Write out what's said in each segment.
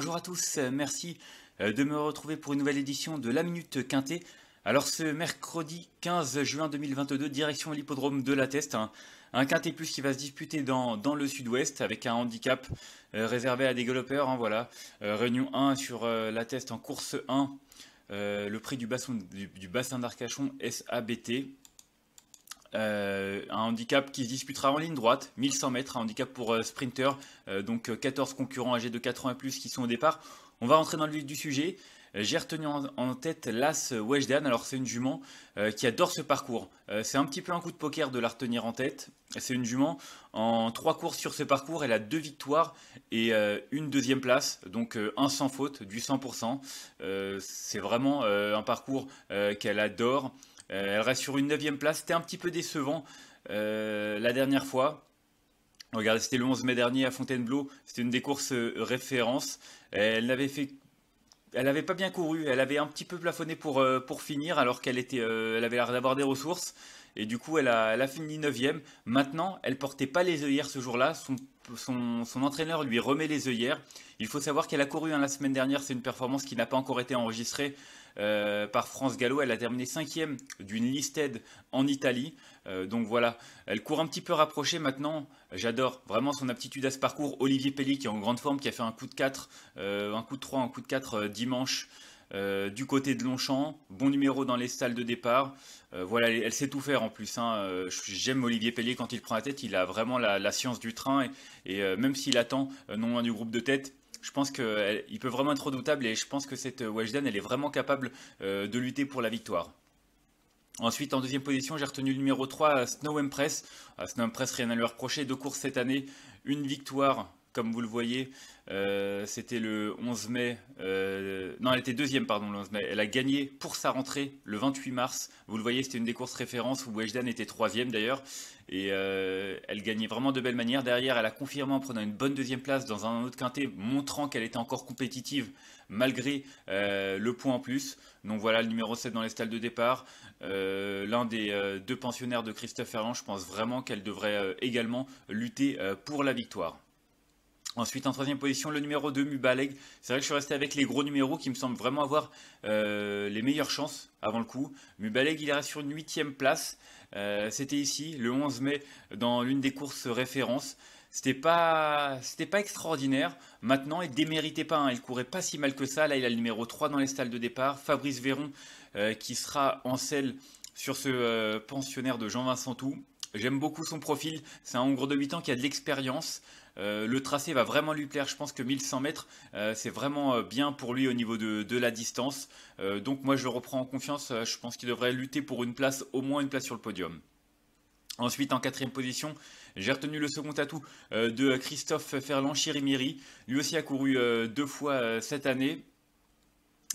Bonjour à tous, euh, merci euh, de me retrouver pour une nouvelle édition de La Minute Quintée. Alors ce mercredi 15 juin 2022, direction l'hippodrome de la Teste, hein. un, Quintée plus qui va se disputer dans, le sud-ouest avec un handicap euh, réservé à des galopeurs. Hein, voilà. réunion 1 sur la Teste en course 1, le prix du bassin, du bassin d'Arcachon SABT. Euh, un handicap qui se disputera en ligne droite, 1100 mètres, un handicap pour euh, sprinter, euh, donc 14 concurrents âgés de 4 ans et plus qui sont au départ. On va rentrer dans le vif du sujet. J'ai retenu en, tête l'As Weshdan, alors c'est une jument qui adore ce parcours. c'est un petit peu un coup de poker de la retenir en tête. C'est une jument en 3 courses sur ce parcours, elle a 2 victoires et une deuxième place, donc un sans faute, du 100%. c'est vraiment un parcours qu'elle adore. Euh, elle reste sur une neuvième place. C'était un petit peu décevant euh, la dernière fois. Regardez, c'était le 11 mai dernier à Fontainebleau. C'était une des courses euh, références. Elle n'avait pas bien couru, elle avait un petit peu plafonné pour, pour finir alors qu'elle avait l'air d'avoir des ressources. Et du coup, elle a, fini 9ème. Maintenant, elle portait pas les œillères ce jour-là. Son, entraîneur lui remet les œillères. Il faut savoir qu'elle a couru hein, la semaine dernière. C'est une performance qui n'a pas encore été enregistrée euh, par France Gallo. Elle a terminé 5ème d'une listed en Italie. Euh, donc voilà, elle court un petit peu rapprochée maintenant. J'adore vraiment son aptitude à ce parcours. Olivier Pelli qui est en grande forme, qui a fait un coup de 4, euh, un coup de 3, un coup de 4 dimanche. Euh, du côté de Longchamp, bon numéro dans les salles de départ. Euh, voilà, elle, sait tout faire en plus. Hein. Euh, j'aime Olivier Pellier quand il prend la tête, il a vraiment la, science du train et, même s'il attend non loin du groupe de tête. Je pense qu'il peut vraiment être redoutable et je pense que cette Weshden, elle est vraiment capable de lutter pour la victoire. Ensuite, en deuxième position, j'ai retenu le numéro 3, Snow Empress. Snow Empress, rien à lui reprocher. Deux courses cette année, une victoire comme vous le voyez, euh, c'était le 11 mai. Euh, non, elle était deuxième, pardon, le 11 mai. Elle a gagné pour sa rentrée le 28 mars. Vous le voyez, c'était une des courses références où Weshdan était troisième d'ailleurs. Et euh, elle gagnait vraiment de belle manière. Derrière, elle a confirmé en prenant une bonne deuxième place dans un autre quintet, montrant qu'elle était encore compétitive malgré le point en plus. Donc voilà, le numéro 7 dans les stalles de départ. L'un des deux pensionnaires de Christophe Ferrand, je pense vraiment qu'elle devrait également lutter pour la victoire. Ensuite, en troisième position, le numéro 2, Mubaleg. C'est vrai que je suis resté avec les gros numéros qui me semblent vraiment avoir euh, les meilleures chances avant le coup. Mubaleg, il reste sur une huitième place. Euh, c'était ici, le 11 mai, dans l'une des courses références. C'était pas, pas extraordinaire. Maintenant, il déméritait pas. Il hein. Il courait pas si mal que ça. Là, il a le numéro 3 dans les stalles de départ. Fabrice Véron, euh, qui sera en selle sur ce pensionnaire de Jean-Vincent Tout. J'aime beaucoup son profil. C'est un hongrois de 8 ans qui a de l'expérience. Euh, le tracé va vraiment lui plaire. Je pense que 1100 mètres, euh, c'est vraiment euh, bien pour lui au niveau de, la distance. donc moi, je le reprends en confiance. Je pense qu'il devrait lutter pour une place, au moins une place sur le podium. Ensuite, en quatrième position, j'ai retenu le second atout de Christophe Ferland Chirimiri. Lui aussi a couru deux fois cette année.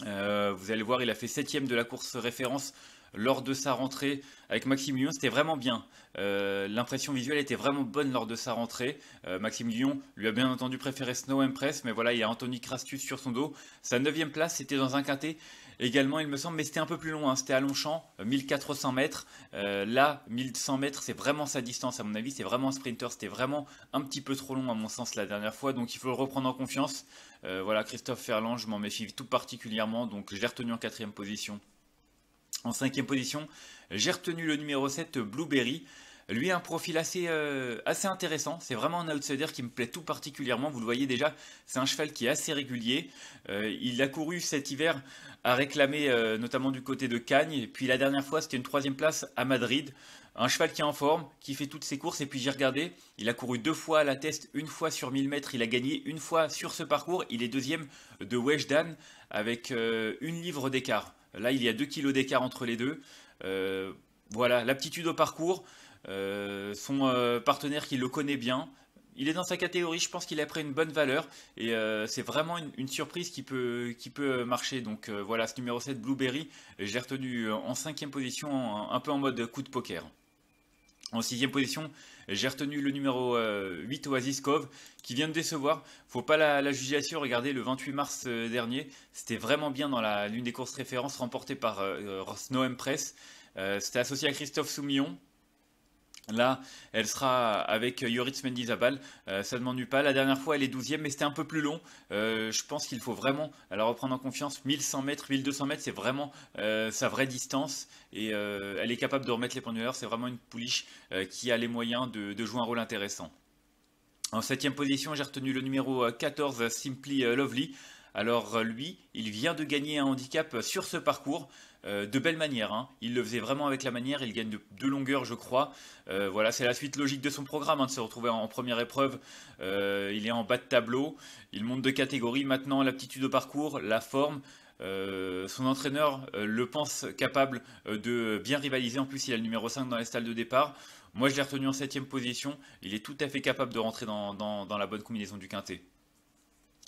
Euh, vous allez voir, il a fait septième de la course référence lors de sa rentrée avec Maxime Lyon, c'était vraiment bien. Euh, l'impression visuelle était vraiment bonne lors de sa rentrée. Euh, Maxime Lyon lui a bien entendu préféré Snow Empress, mais voilà, il y a Anthony Crastus sur son dos. Sa neuvième place, c'était dans un quintet Également, il me semble, mais c'était un peu plus long, hein, c'était à Longchamp, 1400 euh, mètres. Euh, là, 1100 mètres, c'est vraiment sa distance, à mon avis, c'est vraiment un sprinter. C'était vraiment un petit peu trop long, à mon sens, la dernière fois, donc il faut le reprendre en confiance. Euh, voilà, Christophe Ferland, je m'en méfie tout particulièrement, donc je l'ai retenu en quatrième position. En cinquième position, j'ai retenu le numéro 7, Blueberry. Lui a un profil assez, euh, assez intéressant, c'est vraiment un outsider qui me plaît tout particulièrement, vous le voyez déjà, c'est un cheval qui est assez régulier, euh, il a couru cet hiver à réclamer euh, notamment du côté de Cagnes, et puis la dernière fois c'était une troisième place à Madrid, un cheval qui est en forme, qui fait toutes ses courses, et puis j'ai regardé, il a couru deux fois à la test, une fois sur 1000 mètres, il a gagné une fois sur ce parcours, il est deuxième de Weshdan avec une livre d'écart, là il y a deux kilos d'écart entre les deux, voilà, l'aptitude au parcours, euh, son euh, partenaire qui le connaît bien, il est dans sa catégorie, je pense qu'il a pris une bonne valeur et euh, c'est vraiment une, surprise qui peut, qui peut marcher. Donc voilà, ce numéro 7, Blueberry, j'ai retenu en cinquième position, un peu en mode coup de poker. En sixième position, j'ai retenu le numéro 8 Oasis Cove qui vient de décevoir. Faut pas la, la juger Regardez, le 28 mars dernier, c'était vraiment bien dans l'une des courses références remportées par Snow Press. c'était associé à Christophe Soumillon, Là, elle sera avec Yoritz Mendizabal. Euh, ça ne m'ennuie pas. La dernière fois, elle est 12 mais c'était un peu plus long. Euh, je pense qu'il faut vraiment la reprendre en confiance. 1100 mètres, 1200 mètres, c'est vraiment euh, sa vraie distance. Et elle est capable de remettre les pendulaires. C'est vraiment une pouliche qui a les moyens de, de jouer un rôle intéressant. En septième position, j'ai retenu le numéro 14, Simply Lovely. Alors lui, il vient de gagner un handicap sur ce parcours. Euh, de belle manière. Hein. Il le faisait vraiment avec la manière, il gagne de, longueur, je crois. Euh, voilà, c'est la suite logique de son programme hein, de se retrouver en, première épreuve. Euh, il est en bas de tableau, il monte de catégorie. Maintenant, l'aptitude au parcours, la forme. son entraîneur le pense capable de bien rivaliser. En plus, il a le numéro 5 dans les stalles de départ. Moi, je l'ai retenu en 7 position. Il est tout à fait capable de rentrer dans, dans la bonne combinaison du quintet.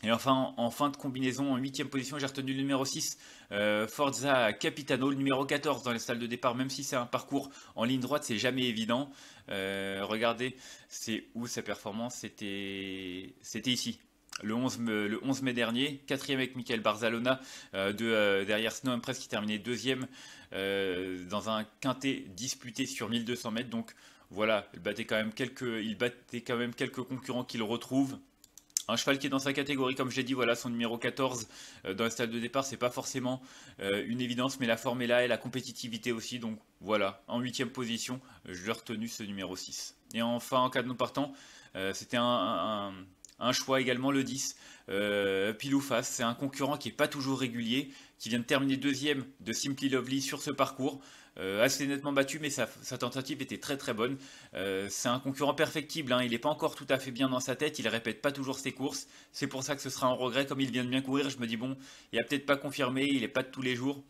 Et enfin, en fin de combinaison, en huitième position, j'ai retenu le numéro 6, euh, Forza Capitano, le numéro 14 dans les salles de départ, même si c'est un parcours en ligne droite, c'est jamais évident. Euh, regardez, c'est où sa performance C'était ici, le 11, le 11, mai dernier, quatrième avec Michael Barzalona euh, de, derrière Snow Presque qui terminait deuxième dans un quintet disputé sur 1200 mètres. Donc voilà, il battait quand même quelques, il battait quand même quelques concurrents qu'il retrouve un cheval qui est dans sa catégorie, comme j'ai dit, voilà son numéro 14 euh, dans le stade de départ, c'est pas forcément euh, une évidence, mais la forme est là et la compétitivité aussi, donc voilà, en huitième position, je l'ai retenu ce numéro 6. Et enfin, en cas de non partant, euh, c'était un, choix également le 10, pile face, c'est un concurrent qui n'est pas toujours régulier, qui vient de terminer deuxième de Simply Lovely sur ce parcours, euh, assez nettement battu, mais sa, tentative était très très bonne. Euh, c'est un concurrent perfectible, hein. il n'est pas encore tout à fait bien dans sa tête, il répète pas toujours ses courses. C'est pour ça que ce sera un regret, comme il vient de bien courir, je me dis bon, il a peut-être pas confirmé, il n'est pas de tous les jours.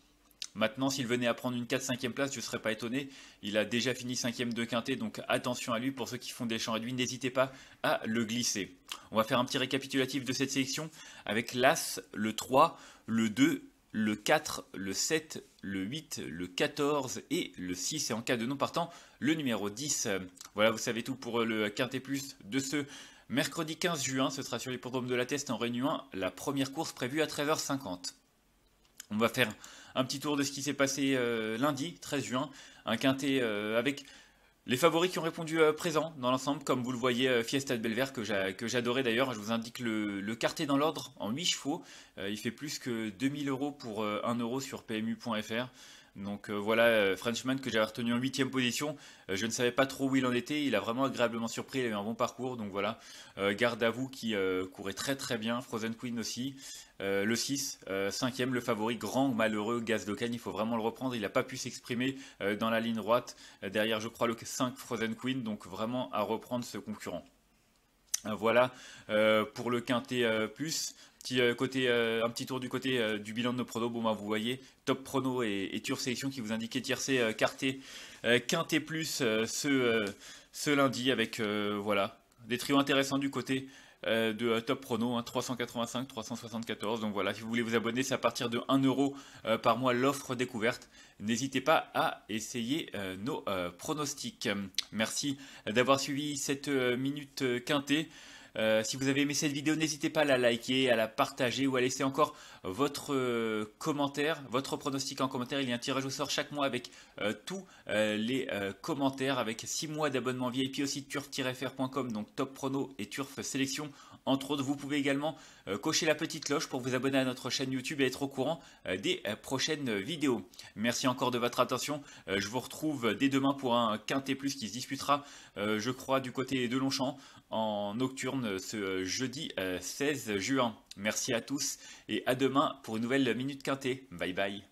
Maintenant, s'il venait à prendre une 4-5e place, je ne serais pas étonné. Il a déjà fini 5e de quintet, donc attention à lui. Pour ceux qui font des champs réduits, n'hésitez pas à le glisser. On va faire un petit récapitulatif de cette sélection avec l'As, le 3, le 2 le 4, le 7, le 8, le 14 et le 6. Et en cas de non partant, le numéro 10. Voilà, vous savez tout pour euh, le Quintet Plus de ce mercredi 15 juin. Ce sera sur les l'hippodrome de la test en Réunion la première course prévue à 13h50. On va faire un petit tour de ce qui s'est passé euh, lundi 13 juin. Un quintet euh, avec les favoris qui ont répondu euh, présent dans l'ensemble, comme vous le voyez, euh, Fiesta de Belver que j'adorais d'ailleurs. Je vous indique le, quartier dans l'ordre en 8 chevaux. Euh, il fait plus que 2000 euros pour 1 euro sur PMU.fr. Donc euh, voilà, euh, Frenchman que j'avais retenu en huitième position. Euh, je ne savais pas trop où il en était. Il a vraiment agréablement surpris. Il avait un bon parcours. Donc voilà, garde à vous qui courait très très bien. Frozen Queen aussi. le 6, 5ème, le favori grand malheureux Gaz Gazdokan, il faut vraiment le reprendre, il n'a pas pu s'exprimer dans la ligne droite, derrière je crois le 5 Frozen Queen, donc vraiment à reprendre ce concurrent. Hein, voilà euh, pour le quintet euh, plus. Euh, côté, un petit tour du côté du bilan de nos pronos. Bon, bah, vous voyez, top prono et, et sélection qui vous indiquait tiercé, quarté, quintet plus ce, ce, lundi avec voilà des trios intéressants du côté euh, de euh, Top Prono, 385, hein, 374. Donc voilà, si vous voulez vous abonner, c'est à partir de 1 euro euh, par mois l'offre découverte. N'hésitez pas à essayer nos pronostics. Merci d'avoir suivi cette minute quintée. Euh, si vous avez aimé cette vidéo, n'hésitez pas à la liker, à la partager ou à laisser encore votre euh, commentaire, votre pronostic en commentaire. Il y a un tirage au sort chaque mois avec euh, tous les commentaires, avec 6 mois d'abonnement VIP aussi turf-fr.com, donc top prono et turf sélection. Entre autres, vous pouvez également euh, cocher la petite cloche pour vous abonner à notre chaîne YouTube et être au courant euh, des euh, prochaines vidéos. Merci encore de votre attention. Je vous retrouve dès demain pour un Quintet Plus qui se disputera, je crois, du côté de Longchamp en nocturne ce jeudi 16 juin. Merci à tous et à demain pour une nouvelle Minute Quintet. Bye bye.